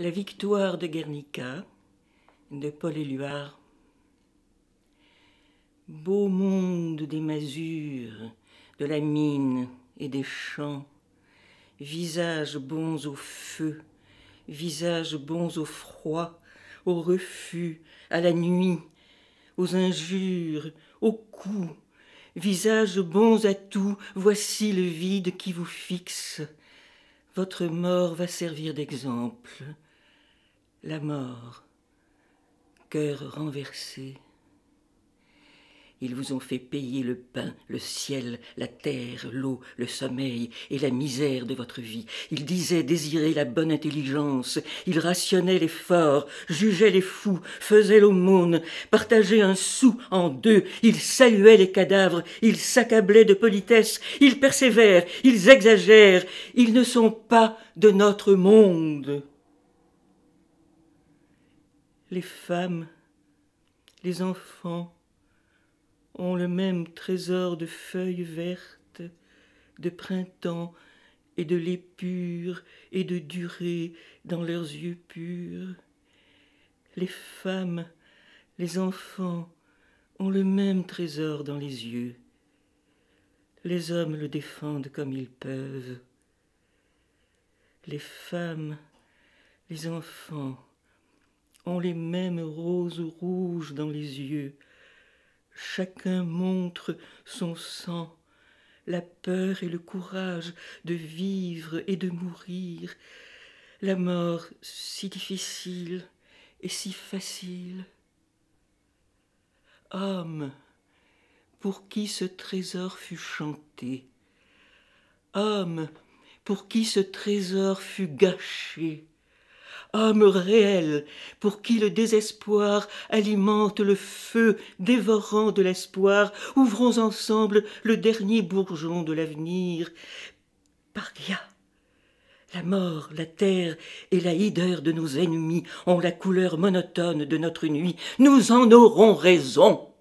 La victoire de Guernica de Paul Éluard. Beau monde des masures, de la mine et des champs, visages bons au feu, visages bons au froid, au refus, à la nuit, aux injures, aux coups, visages bons à tout, voici le vide qui vous fixe. Votre mort va servir d'exemple la mort, cœur renversé. Ils vous ont fait payer le pain, le ciel, la terre, l'eau, le sommeil et la misère de votre vie. Ils disaient désirer la bonne intelligence, ils rationnaient les forts, jugeaient les fous, faisaient l'aumône, partageaient un sou en deux, ils saluaient les cadavres, ils s'accablaient de politesse, ils persévèrent, ils exagèrent, ils ne sont pas de notre monde les femmes, les enfants ont le même trésor de feuilles vertes, de printemps et de lait pur et de durée dans leurs yeux purs. Les femmes, les enfants ont le même trésor dans les yeux. Les hommes le défendent comme ils peuvent. Les femmes, les enfants, ont les mêmes roses rouges dans les yeux. Chacun montre son sang, la peur et le courage de vivre et de mourir, la mort si difficile et si facile. Homme, pour qui ce trésor fut chanté, homme, pour qui ce trésor fut gâché, homme réel, pour qui le désespoir alimente le feu dévorant de l'espoir, ouvrons ensemble le dernier bourgeon de l'avenir. Paria. La mort, la terre et la hideur de nos ennemis ont la couleur monotone de notre nuit. Nous en aurons raison.